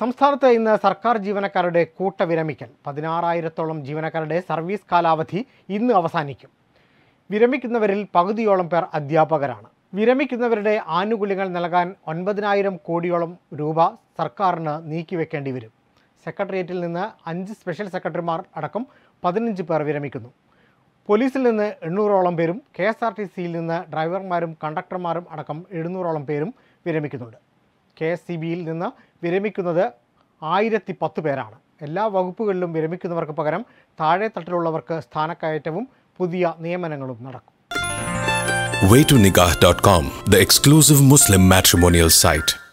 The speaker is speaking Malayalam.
സംസ്ഥാനത്ത് ഇന്ന് സർക്കാർ ജീവനക്കാരുടെ കൂട്ടവിരമിക്കൽ പതിനാറായിരത്തോളം ജീവനക്കാരുടെ സർവീസ് കാലാവധി ഇന്ന് അവസാനിക്കും വിരമിക്കുന്നവരിൽ പകുതിയോളം പേർ അധ്യാപകരാണ് വിരമിക്കുന്നവരുടെ ആനുകൂല്യങ്ങൾ നൽകാൻ ഒൻപതിനായിരം കോടിയോളം രൂപ സർക്കാരിന് നീക്കിവെക്കേണ്ടി വരും സെക്രട്ടേറിയറ്റിൽ നിന്ന് അഞ്ച് സ്പെഷ്യൽ സെക്രട്ടറിമാർ അടക്കം പതിനഞ്ച് പേർ വിരമിക്കുന്നു പോലീസിൽ നിന്ന് എണ്ണൂറോളം പേരും കെ എസ് ആർ ടി സിയിൽ നിന്ന് ഡ്രൈവർമാരും കണ്ടക്ടർമാരും അടക്കം എഴുന്നൂറോളം പേരും വിരമിക്കുന്നുണ്ട് കെ എസ് സി ബിയിൽ നിന്ന് വിരമിക്കുന്നത് ആയിരത്തി പത്ത് പേരാണ് എല്ലാ വകുപ്പുകളിലും വിരമിക്കുന്നവർക്ക് പകരം താഴെ തട്ടിലുള്ളവർക്ക് സ്ഥാനക്കയറ്റവും പുതിയ നിയമനങ്ങളും നടക്കും way to nikah.com the exclusive muslim matrimonial site